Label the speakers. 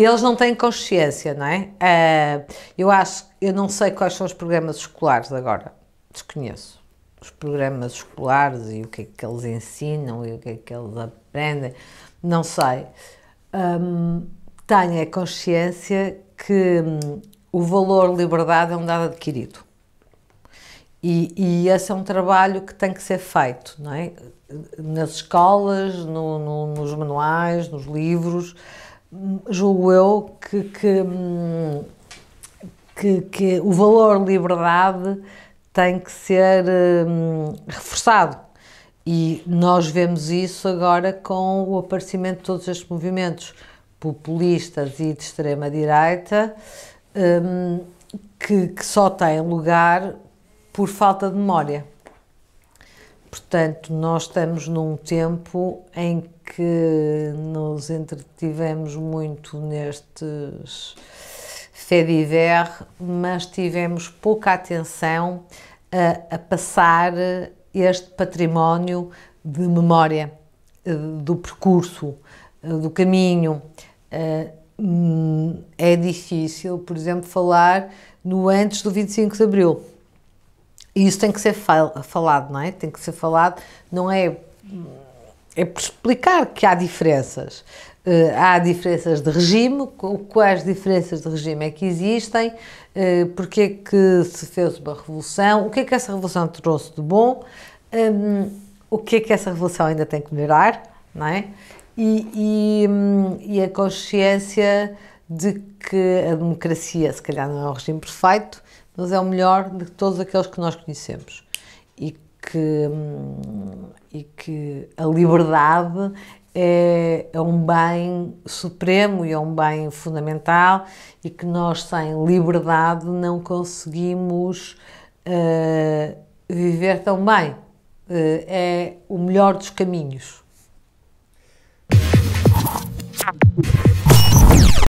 Speaker 1: eles não têm consciência, não é? Uh, eu acho, eu não sei quais são os programas escolares agora, desconheço os programas escolares e o que é que eles ensinam e o que é que eles aprendem, não sei. Um, tenho a consciência que um, o valor liberdade é um dado adquirido. E, e, esse é um trabalho que tem que ser feito, não é? Nas escolas, no, no, nos manuais, nos livros, julgo eu que, que, que, que o valor liberdade tem que ser hum, reforçado. E nós vemos isso agora com o aparecimento de todos estes movimentos populistas e de extrema-direita, hum, que, que só têm lugar por falta de memória. Portanto, nós estamos num tempo em que nos entretivemos muito nestes fediver, mas tivemos pouca atenção a, a passar este património de memória, eh, do percurso, eh, do caminho. Eh, hum, é difícil, por exemplo, falar no antes do 25 de Abril e isso tem que ser falado, não é? Tem que ser falado, não é. É por explicar que há diferenças. Uh, há diferenças de regime, quais diferenças de regime é que existem, uh, porque é que se fez uma revolução, o que é que essa revolução trouxe de bom, um, ehm, o que é que essa revolução ainda tem que melhorar, não é? E, e, um, e a consciência de que a democracia, se calhar, não é um regime perfeito, mas é o melhor de todos aqueles que nós conhecemos. E que, e que a liberdade é, é um bem supremo e é um bem fundamental e que nós sem liberdade não conseguimos uh, viver tão bem. Uh, é o melhor dos caminhos.